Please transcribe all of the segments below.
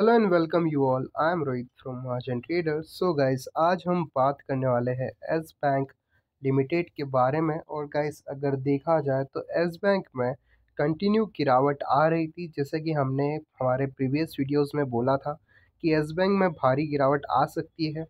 hello and welcome you all I am Rohit from merchant trader so guys आज हम बात करने वाले हैं एस बैंक लिमिटेड के बारे में और गाइस अगर देखा जाए तो एस बैंक में कंटिन्यू गिरावट आ रही थी जैसे कि हमने हमारे प्रीवियस वीडियोस में बोला था कि एस बैंक में भारी गिरावट आ सकती है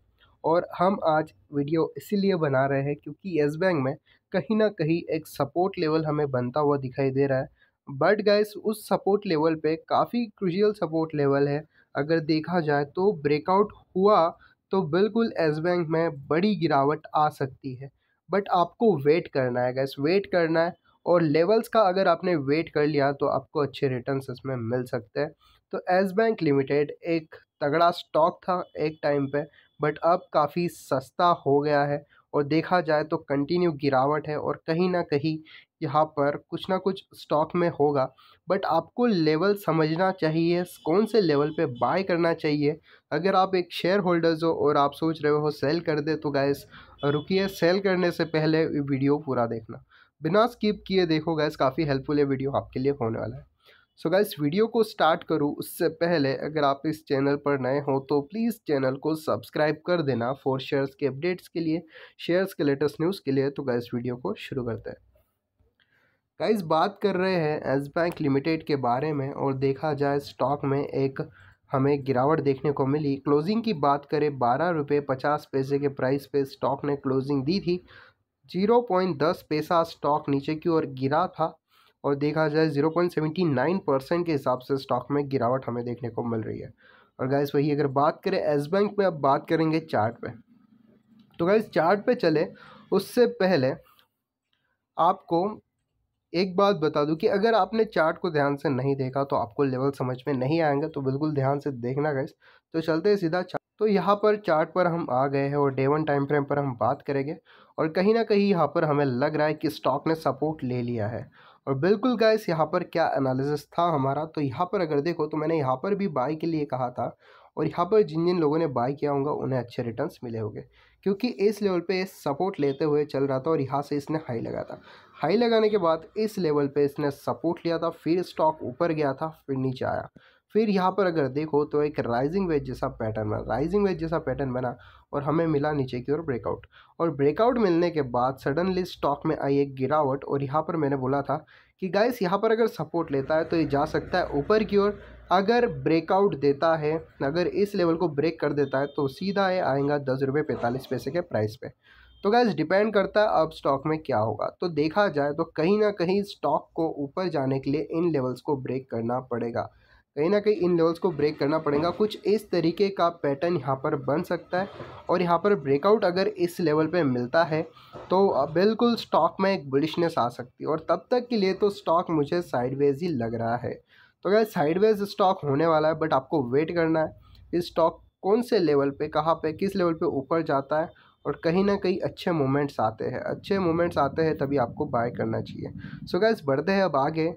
और हम आज वीडियो इसीलिए बना रहे हैं क्योंकि येस बैंक में कहीं ना कहीं एक सपोर्ट लेवल हमें बनता हुआ दिखाई दे रहा है बट गाइस उस सपोर्ट लेवल पे काफ़ी क्रिजियल सपोर्ट लेवल है अगर देखा जाए तो ब्रेकआउट हुआ तो बिल्कुल एस बैंक में बड़ी गिरावट आ सकती है बट आपको वेट करना है गैस वेट करना है और लेवल्स का अगर आपने वेट कर लिया तो आपको अच्छे रिटर्न इसमें मिल सकते हैं तो एस बैंक लिमिटेड एक तगड़ा स्टॉक था एक टाइम पे बट अब काफ़ी सस्ता हो गया है और देखा जाए तो कंटिन्यू गिरावट है और कहीं ना कहीं यहाँ पर कुछ ना कुछ स्टॉक में होगा बट आपको लेवल समझना चाहिए कौन से लेवल पे बाय करना चाहिए अगर आप एक शेयर होल्डर्स हो और आप सोच रहे हो सेल कर दे तो गैस रुकिए सेल करने से पहले वीडियो पूरा देखना बिना स्किप किए देखो गैस काफ़ी हेल्पफुल है वीडियो आपके लिए होने वाला है सो so गाइस वीडियो को स्टार्ट करूँ उससे पहले अगर आप इस चैनल पर नए हो तो प्लीज़ चैनल को सब्सक्राइब कर देना फॉर शेयर्स के अपडेट्स के लिए शेयर्स के लेटेस्ट न्यूज़ के लिए तो गाइस वीडियो को शुरू करते हैं गाइस बात कर रहे हैं एस बैंक लिमिटेड के बारे में और देखा जाए स्टॉक में एक हमें गिरावट देखने को मिली क्लोजिंग की बात करें बारह रुपये पचास पैसे के प्राइस पे स्टॉक ने क्लोजिंग दी थी जीरो पॉइंट दस पैसा स्टॉक नीचे की ओर गिरा था और देखा जाए zero point seventy nine percent के हिसाब से स्टॉक में गिरावट हमें देखने को मिल रही है और गैस वही अगर बात करें एस बैंक में अब बात करेंगे चार्ट पे तो गैस चार्ट पे चले उससे पहले आपको एक बात बता दूं कि अगर आपने चार्ट को ध्यान से नहीं देखा तो आपको लेवल समझ में नहीं आएंगे तो बिल्कुल ध्यान से देखना गैस तो चलते हैं सीधा चार्ट तो यहाँ पर चार्ट पर हम आ गए हैं और डे वन टाइम फ्रेम पर हम बात करेंगे और कहीं ना कहीं यहाँ पर हमें लग रहा है कि स्टॉक ने सपोर्ट ले लिया है और बिल्कुल गैस यहाँ पर क्या एनालिसिस था हमारा तो यहाँ पर अगर देखो तो मैंने यहाँ पर भी बाई के लिए कहा था और यहाँ पर जिन जिन लोगों ने बाई किया होगा उन्हें अच्छे रिटर्न्स मिले होंगे क्योंकि इस लेवल पे ये सपोर्ट लेते हुए चल रहा था और यहाँ से इसने हाई लगा था हाई लगाने के बाद इस लेवल पे इसने सपोर्ट लिया था फिर स्टॉक ऊपर गया था फिर नीचे आया फिर यहाँ पर अगर देखो तो एक राइजिंग वेज जैसा पैटर्न बना राइजिंग वेज जैसा पैटर्न बना और हमें मिला नीचे की ओर ब्रेकआउट और ब्रेकआउट मिलने के बाद सडनली स्टॉक में आई एक गिरावट और यहाँ पर मैंने बोला था कि गाइस यहाँ पर अगर सपोर्ट लेता है तो ये जा सकता है ऊपर की ओर अगर ब्रेकआउट देता है अगर इस लेवल को ब्रेक कर देता है तो सीधा ये आएगा दस रुपये पैंतालीस पैसे के प्राइस पे तो गैस डिपेंड करता है अब स्टॉक में क्या होगा तो देखा जाए तो कहीं ना कहीं स्टॉक को ऊपर जाने के लिए इन लेवल्स को ब्रेक करना पड़ेगा कहीं ना कहीं इन लेवल्स को ब्रेक करना पड़ेगा कुछ इस तरीके का पैटर्न यहाँ पर बन सकता है और यहाँ पर ब्रेकआउट अगर इस लेवल पे मिलता है तो बिल्कुल स्टॉक में एक बुलिशनेस आ सकती है और तब तक के लिए तो स्टॉक मुझे साइडवेज ही लग रहा है तो अगर साइडवेज स्टॉक होने वाला है बट आपको वेट करना है इस स्टॉक कौन से लेवल पर कहाँ पर किस लेवल पर ऊपर जाता है और कहीं ना कहीं अच्छे मोमेंट्स आते हैं अच्छे मोमेंट्स आते हैं तभी आपको बाय करना चाहिए सो so गैस बढ़ते हैं अब आगे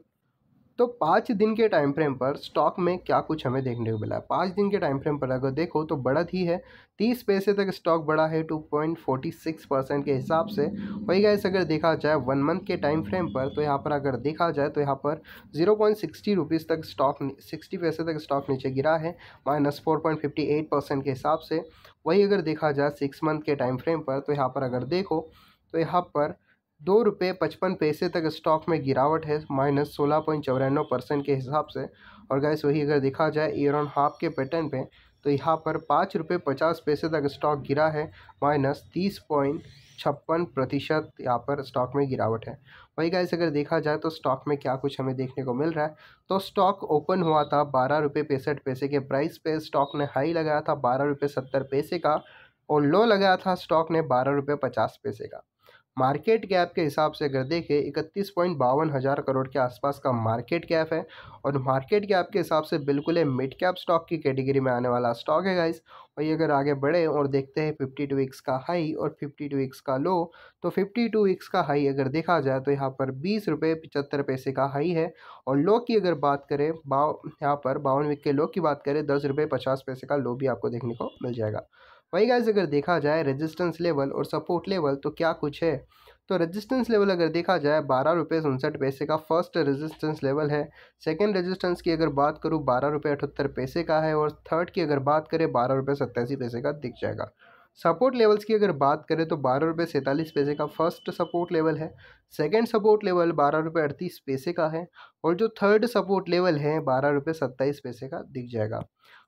तो पाँच दिन के टाइम फ्रेम पर स्टॉक में क्या कुछ हमें देखने को मिला है पाँच दिन के टाइम फ्रेम पर अगर देखो तो बढ़त ही है तीस पैसे तक स्टॉक बढ़ा है two point forty six percent के हिसाब से वही गैस अगर देखा जाए वन मंथ के टाइम फ्रेम पर तो यहाँ पर अगर देखा जाए तो यहाँ पर जीरो पॉइंट सिक्सटी रुपीज़ तक स्टॉक सिक्सटी पैसे तक स्टॉक नीचे गिरा है minus four point fifty eight percent के हिसाब से वही अगर देखा जाए सिक्स मंथ के टाइम फ्रेम पर तो यहाँ पर अगर देखो तो यहाँ पर दो रुपये पचपन पैसे तक स्टॉक में गिरावट है माइनस सोलह पॉइंट चौरानवे परसेंट के हिसाब से और गैस वही अगर देखा जाए ईयर ऑन हाफ के पैटर्न पे तो यहाँ पर पाँच रुपये पचास पैसे तक स्टॉक गिरा है माइनस तीस पॉइंट छप्पन प्रतिशत यहाँ पर स्टॉक में गिरावट है वही गैस अगर देखा जाए तो स्टॉक में क्या कुछ हमें देखने को मिल रहा है तो स्टॉक ओपन हुआ था बारह रुपये पैंसठ पैसे के प्राइस पे स्टॉक ने हाई लगाया था बारह रुपये सत्तर पैसे का और लो लगाया था स्टॉक ने बारह रुपये पचास पैसे का मार्केट कैप के हिसाब से अगर देखें इकतीस पॉइंट बावन हज़ार करोड़ के आसपास का मार्केट कैप है और मार्केट कैप के हिसाब से बिल्कुल है मिड कैप स्टॉक की कैटेगरी में आने वाला स्टॉक है गाइस और ये अगर आगे बढ़े और देखते हैं फिफ्टी टू वीक्स का हाई और फिफ्टी टू वीक्स का लो तो फिफ्टी टू वीक्स का हाई अगर देखा जाए तो यहाँ पर बीस रुपये पचहत्तर पैसे का हाई है और लो की अगर बात करें बाव यहाँ पर बावन वीक के लो की बात करें दस रुपये पचास पैसे का लो भी आपको देखने को मिल जाएगा वही गाइज अगर देखा जाए रेजिस्टेंस लेवल और सपोर्ट लेवल तो क्या कुछ है तो रेजिस्टेंस लेवल अगर देखा जाए बारह रुपये उनसठ पैसे का फर्स्ट रेजिस्टेंस लेवल है सेकंड रेजिस्टेंस की अगर बात करूँ बारह रुपये अठहत्तर पैसे का है और थर्ड की अगर बात करें बारह रुपये सत्तासी पैसे का दिख जाएगा सपोर्ट लेवल्स की अगर बात करें तो बारह रुपये सैंतालीस पैसे का फर्स्ट सपोर्ट लेवल है सेकंड सपोर्ट लेवल बारह रुपये अड़तीस पैसे का है और जो थर्ड सपोर्ट लेवल है बारह रुपये सत्ताईस पैसे का दिख जाएगा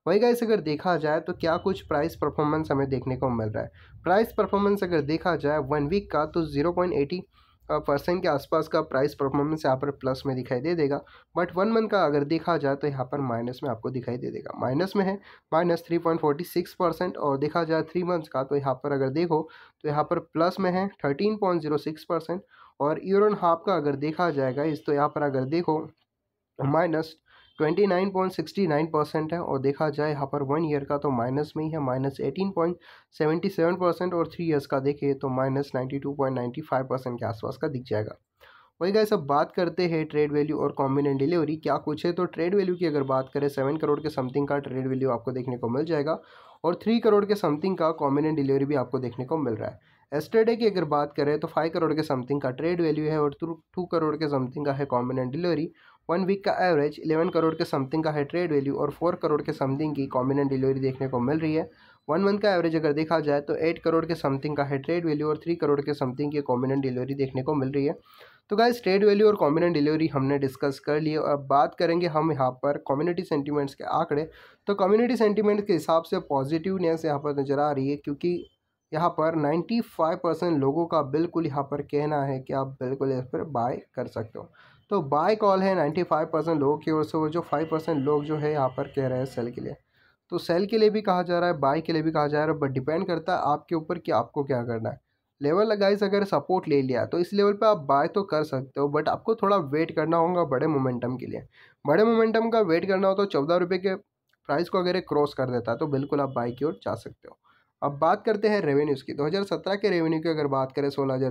वही गाइस अगर देखा जाए तो क्या कुछ प्राइस परफॉर्मेंस हमें देखने को मिल रहा है प्राइस परफॉर्मेंस अगर देखा जाए वन वीक का तो जीरो पॉइंट एटी परसेंट के आसपास का प्राइस परफॉर्मेंस यहाँ पर प्लस में दिखाई दे देगा बट वन मंथ का अगर देखा जाए तो यहाँ पर माइनस में आपको दिखाई दे देगा माइनस में है minus three point forty six percent और देखा जाए थ्री मंथ का तो यहाँ पर अगर देखो तो यहाँ पर प्लस में है thirteen point zero six percent और ईयर एंड हाफ का अगर देखा जाएगा इस तो यहाँ पर अगर देखो minus twenty nine point sixty nine percent है और देखा जाए यहाँ पर वन ईयर का तो माइनस में ही है minus eighteen point seventy seven percent और थ्री ईयर्स का देखे तो minus ninety two point ninety five percent के आसपास का दिख जाएगा वही गाइस अब बात करते हैं ट्रेड वैल्यू और कॉम्बिनेंट डिलीवरी क्या कुछ है तो ट्रेड वैल्यू की अगर बात करें सेवन करोड़ के समथिंग का ट्रेड वैल्यू आपको देखने को मिल जाएगा और थ्री करोड़ के समथिंग का कॉम्बिनेंट डिलीवरी भी आपको देखने को मिल रहा है एस्टरडे की अगर बात करें तो फाइव करोड़ के समथिंग का ट्रेड वैल्यू है और टू करोड़ के समथिंग का है कॉम्बिनेंट डिलीवरी वन वीक का एवरेज इलेवन करोड़ के समथिंग का है ट्रेड वैल्यू और फोर करोड़ के समथिंग की कॉम्बिनेंट डिलीवरी देखने को मिल रही है वन मंथ का एवरेज अगर देखा जाए तो एट करोड़ के समथिंग का है ट्रेड वैल्यू और थ्री करोड़ के समथिंग की कॉम्बिनेंट डिलीवरी देखने को मिल रही है तो गाइस ट्रेड वैल्यू और कॉम्बिनेंट डिलीवरी हमने डिस्कस कर लिए और अब बात करेंगे हम यहाँ पर कम्युनिटी सेंटीमेंट्स के आंकड़े तो कम्युनिटी सेंटीमेंट्स के हिसाब से पॉजिटिवनेस यहाँ पर नज़र आ रही है क्योंकि यहाँ पर 95 परसेंट लोगों का बिल्कुल यहाँ पर कहना है कि आप बिल्कुल इस पर बाय कर सकते हो तो बाय कॉल है 95 परसेंट लोगों की ओर से और जो 5 परसेंट लोग जो है यहाँ पर कह रहे हैं सेल के लिए तो सेल के लिए भी कहा जा रहा है बाय के लिए भी कहा जा रहा है बट डिपेंड करता है आपके ऊपर कि आपको क्या करना है लेवल लगाइज अगर सपोर्ट ले लिया तो इस लेवल पे आप बाय तो कर सकते हो बट आपको थोड़ा वेट करना होगा बड़े मोमेंटम के लिए बड़े मोमेंटम का वेट करना हो तो चौदह रुपये के प्राइस को अगर क्रॉस कर देता है तो बिल्कुल आप बाय की ओर जा सकते हो अब बात करते हैं रेवेन्यूज़ की 2017 के रेवेन्यू की अगर बात करें सोलह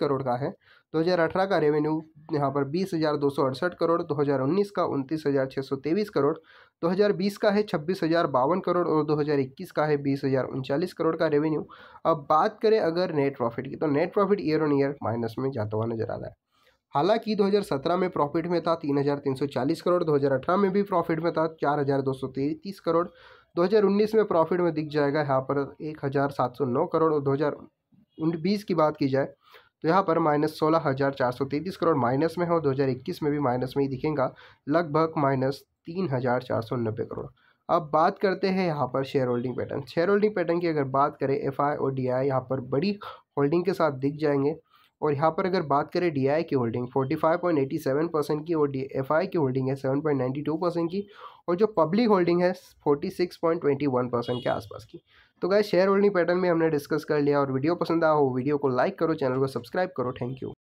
करोड़ का है 2018 का रेवेन्यू यहाँ पर बीस हज़ार दो सौ अड़सठ करोड़ 2019 का उनतीस हज़ार छः सौ तेईस करोड़ 2020 का है छब्बीस हज़ार बावन करोड़ और 2021 का है बीस हज़ार उनचालीस करोड़ का रेवेन्यू अब बात करें अगर नेट प्रॉफिट की तो net profit year on year minus में जाता हुआ नजर आ रहा है हालांकि 2017 में प्रॉफिट में था 3,340 करोड़ 2018 में भी प्रॉफिट में था चार करोड़ 2019 में प्रॉफिट में दिख जाएगा यहाँ पर एक हज़ार सात सौ नौ करोड़ और दो हज़ार बीस की बात की जाए तो यहाँ पर माइनस सोलह हज़ार चार सौ तैंतीस करोड़ माइनस में हो 2021 में भी माइनस में ही दिखेगा लगभग माइनस तीन हज़ार चार सौ नब्बे करोड़ अब बात करते हैं यहाँ पर share holding pattern share holding pattern की अगर बात करें एफ और डी आई यहाँ पर बड़ी होल्डिंग के साथ दिख जाएंगे और यहाँ पर अगर बात करें डी की होल्डिंग 45.87 परसेंट की और डी की होल्डिंग है 7.92 परसेंट की और जो पब्लिक होल्डिंग है 46.21 परसेंट के आसपास की तो गए शेयर होल्डिंग पैटर्न में हमने डिस्कस कर लिया और वीडियो पसंद आया हो वीडियो को लाइक करो चैनल को सब्सक्राइब करो थैंक यू